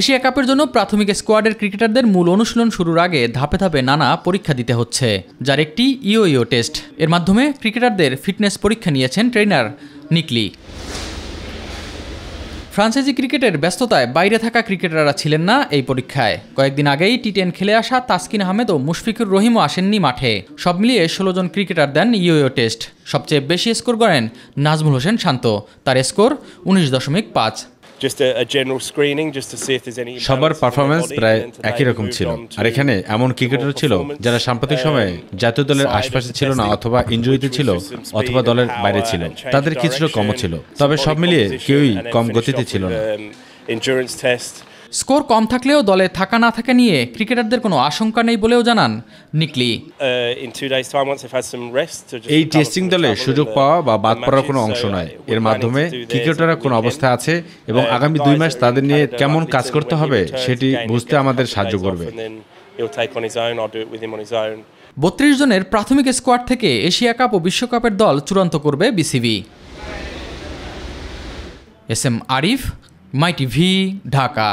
Asia কাপের জন্য প্রাথমিক স্কোয়াডের ক্রিকেটারদের মূল অনুশীলন শুরুর আগে ধাপে ধাপে নানা পরীক্ষা দিতে হচ্ছে যার একটি ইও ইও টেস্ট এর মাধ্যমে ক্রিকেটারদের ফিটনেস পরীক্ষা নিয়েছেন ট্রেনার নিকলি ফ্রান্সাইজি ক্রিকেটের ব্যস্ততায় বাইরে থাকা ক্রিকেটাররা ছিলেন না এই পরীক্ষায় কয়েকদিন আগেই টি টেন খেলে আসা তাসকিন আহমেদ ও মুশফিকুর রহিমও আসেননি মাঠে সব মিলিয়ে ষোলো জন ক্রিকেটার দেন ইউও টেস্ট সবচেয়ে বেশি স্কোর করেন নাজমুল হোসেন শান্ত তার স্কোর উনিশ দশমিক পাঁচ সবার পারফরমেন্স প্রায় একই রকম ছিল আর এখানে এমন ক্রিকেটার ছিল যারা সাম্প্রতিক uh, সময়ে জাতীয় দলের আশপাশে ছিল না অথবা ইঞ্জুরিতে ছিল অথবা দলের বাইরে ছিল তাদের কিছুটা কমও ছিল তবে সব মিলিয়ে কেউই কম গতিতে ছিল না um, স্কোর কম থাকলেও দলে থাকা না থাকা নিয়ে ক্রিকেটারদের কোনো আশঙ্কা নেই বলেও জানান নিকলি uh, এই টেস্টিং দলে সুযোগ পাওয়া বা বাদ পড়ার কোনো অংশ নয় uh, এর মাধ্যমে ক্রিকেটাররা কোন অবস্থায় আছে এবং uh, আগামী দুই মাস তাদের নিয়ে কেমন কাজ করতে হবে সেটি বুঝতে আমাদের সাহায্য করবে বত্রিশ জনের প্রাথমিক স্কোয়াড থেকে এশিয়া কাপ ও বিশ্বকাপের দল চূড়ান্ত করবে BCB S M Arif My TV Dhaka